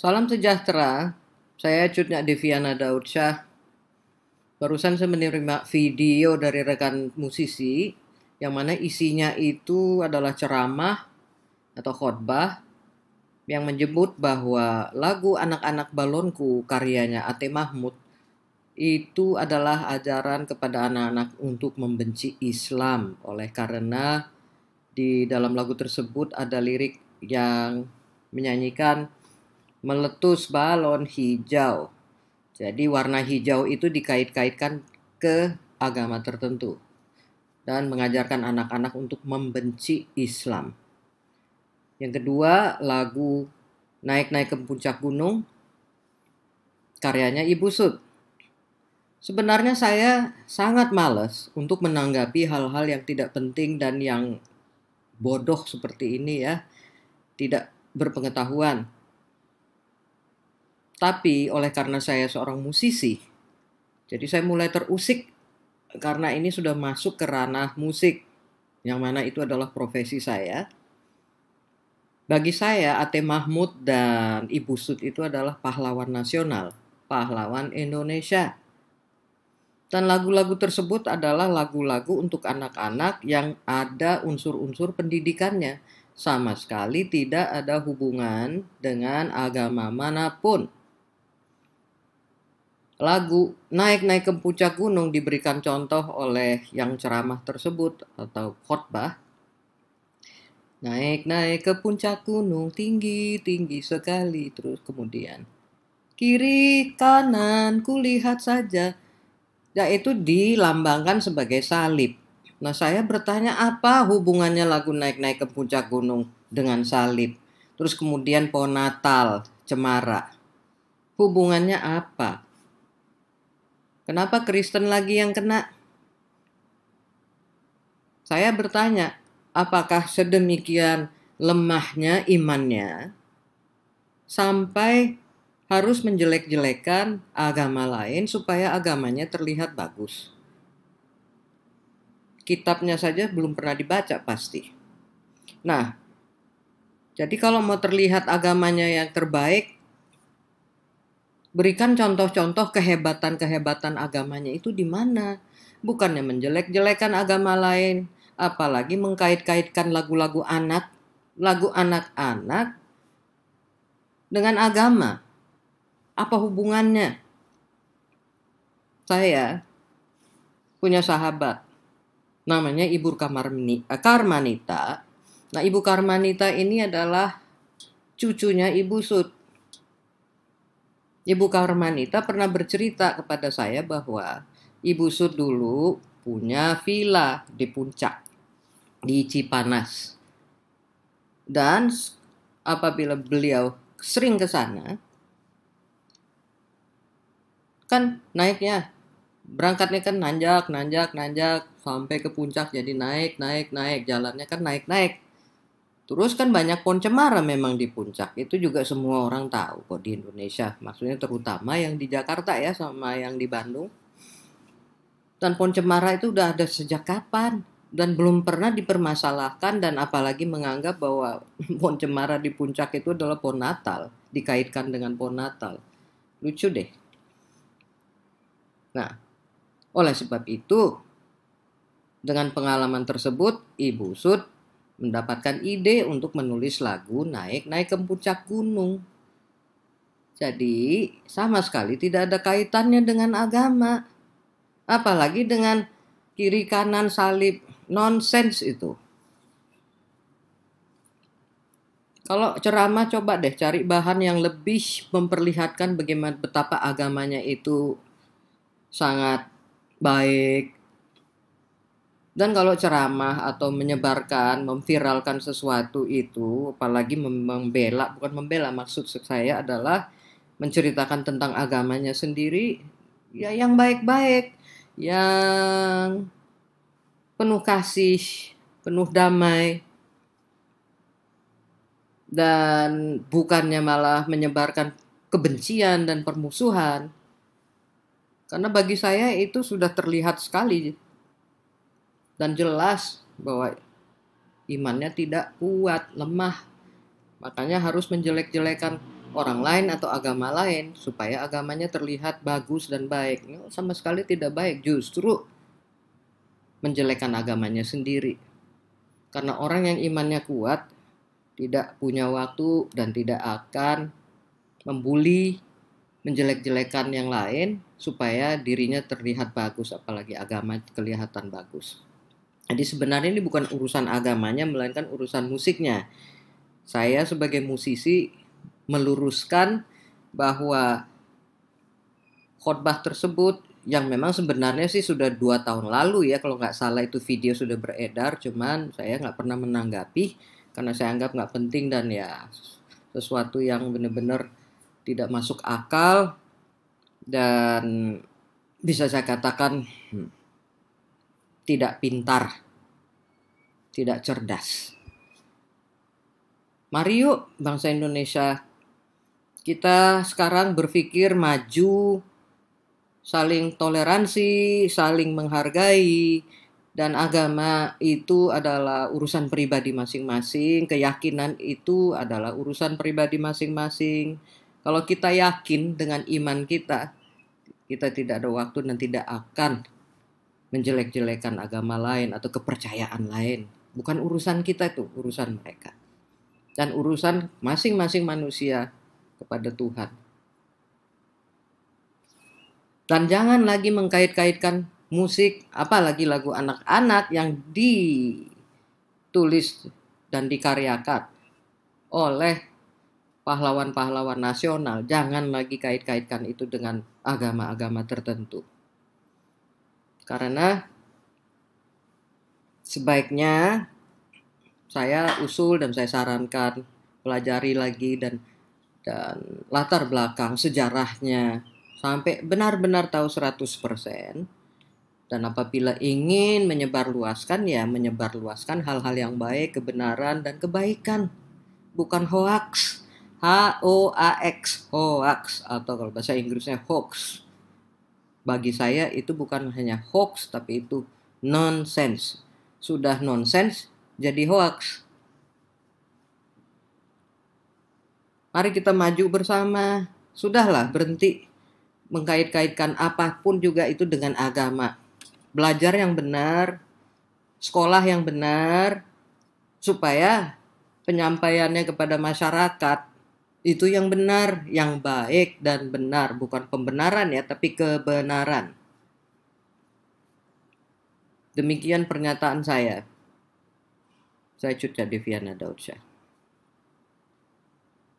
Salam sejahtera, saya Cutnya Deviana Daudsyah. Barusan saya menerima video dari rekan musisi yang mana isinya itu adalah ceramah atau khotbah yang menyebut bahwa lagu Anak-anak Balonku karyanya Ate Mahmud itu adalah ajaran kepada anak-anak untuk membenci Islam oleh karena di dalam lagu tersebut ada lirik yang menyanyikan meletus balon hijau. Jadi warna hijau itu dikait-kaitkan ke agama tertentu dan mengajarkan anak-anak untuk membenci Islam. Yang kedua, lagu Naik-naik ke puncak gunung karyanya Ibu Sud. Sebenarnya saya sangat males untuk menanggapi hal-hal yang tidak penting dan yang bodoh seperti ini ya. Tidak berpengetahuan tapi oleh karena saya seorang musisi, jadi saya mulai terusik karena ini sudah masuk ke ranah musik, yang mana itu adalah profesi saya. Bagi saya, Ate Mahmud dan Ibu Sud itu adalah pahlawan nasional, pahlawan Indonesia. Dan lagu-lagu tersebut adalah lagu-lagu untuk anak-anak yang ada unsur-unsur pendidikannya. Sama sekali tidak ada hubungan dengan agama manapun lagu naik-naik ke puncak gunung diberikan contoh oleh yang ceramah tersebut atau khotbah. Naik-naik ke puncak gunung tinggi-tinggi sekali terus kemudian kiri kanan kulihat saja yaitu nah, dilambangkan sebagai salib. Nah, saya bertanya apa hubungannya lagu naik-naik ke puncak gunung dengan salib? Terus kemudian pohon Natal, cemara. Hubungannya apa? Kenapa Kristen lagi yang kena? Saya bertanya, apakah sedemikian lemahnya imannya sampai harus menjelek-jelekan agama lain supaya agamanya terlihat bagus. Kitabnya saja belum pernah dibaca pasti. Nah, jadi kalau mau terlihat agamanya yang terbaik, Berikan contoh-contoh kehebatan-kehebatan agamanya itu di mana. Bukannya menjelek-jelekan agama lain, apalagi mengkait-kaitkan lagu-lagu anak, lagu anak-anak dengan agama. Apa hubungannya? Saya punya sahabat namanya Ibu Karmani, eh, Karmanita. Nah, Ibu Karmanita ini adalah cucunya Ibu Sut Ibu Karmanita pernah bercerita kepada saya bahwa Ibu Sud dulu punya villa di puncak di Cipanas. Dan apabila beliau sering ke sana, kan naiknya berangkatnya kan nanjak, nanjak, nanjak sampai ke puncak jadi naik, naik, naik jalannya kan naik, naik Terus kan banyak pohon cemara memang di puncak. Itu juga semua orang tahu kok di Indonesia. Maksudnya terutama yang di Jakarta ya sama yang di Bandung. Dan pohon cemara itu udah ada sejak kapan? Dan belum pernah dipermasalahkan dan apalagi menganggap bahwa pohon cemara di puncak itu adalah pohon Natal. Dikaitkan dengan pohon Natal. Lucu deh. Nah, oleh sebab itu, dengan pengalaman tersebut, Ibu Sud mendapatkan ide untuk menulis lagu naik-naik ke puncak gunung. Jadi, sama sekali tidak ada kaitannya dengan agama. Apalagi dengan kiri kanan salib nonsense itu. Kalau ceramah coba deh cari bahan yang lebih memperlihatkan bagaimana betapa agamanya itu sangat baik, dan kalau ceramah atau menyebarkan, memviralkan sesuatu itu, apalagi membela, bukan membela, maksud saya adalah menceritakan tentang agamanya sendiri, ya yang baik-baik, yang penuh kasih, penuh damai, dan bukannya malah menyebarkan kebencian dan permusuhan. Karena bagi saya itu sudah terlihat sekali dan jelas bahwa imannya tidak kuat, lemah. Makanya harus menjelek-jelekan orang lain atau agama lain supaya agamanya terlihat bagus dan baik. Ini sama sekali tidak baik, justru menjelekan agamanya sendiri. Karena orang yang imannya kuat tidak punya waktu dan tidak akan membuli, menjelek-jelekan yang lain supaya dirinya terlihat bagus apalagi agama kelihatan bagus. Jadi sebenarnya ini bukan urusan agamanya melainkan urusan musiknya. Saya sebagai musisi meluruskan bahwa khotbah tersebut yang memang sebenarnya sih sudah dua tahun lalu ya kalau nggak salah itu video sudah beredar cuman saya nggak pernah menanggapi karena saya anggap nggak penting dan ya sesuatu yang benar-benar tidak masuk akal dan bisa saya katakan hmm, tidak pintar, tidak cerdas. Mari yuk bangsa Indonesia kita sekarang berpikir maju, saling toleransi, saling menghargai, dan agama itu adalah urusan pribadi masing-masing, keyakinan itu adalah urusan pribadi masing-masing. Kalau kita yakin dengan iman kita, kita tidak ada waktu dan tidak akan menjelek-jelekan agama lain atau kepercayaan lain. Bukan urusan kita itu, urusan mereka. Dan urusan masing-masing manusia kepada Tuhan. Dan jangan lagi mengkait-kaitkan musik, apalagi lagu anak-anak yang ditulis dan dikaryakan oleh pahlawan-pahlawan nasional. Jangan lagi kait-kaitkan itu dengan agama-agama tertentu. Karena sebaiknya saya usul dan saya sarankan pelajari lagi dan dan latar belakang sejarahnya sampai benar-benar tahu 100% dan apabila ingin menyebarluaskan ya menyebarluaskan hal-hal yang baik, kebenaran dan kebaikan. Bukan hoax. H O A X hoax atau kalau bahasa Inggrisnya hoax bagi saya itu bukan hanya hoax tapi itu nonsense. Sudah nonsense jadi hoax. Mari kita maju bersama. Sudahlah berhenti mengkait-kaitkan apapun juga itu dengan agama. Belajar yang benar, sekolah yang benar supaya penyampaiannya kepada masyarakat itu yang benar, yang baik dan benar, bukan pembenaran ya, tapi kebenaran. Demikian pernyataan saya. Saya Cut Deviana Daudsyah.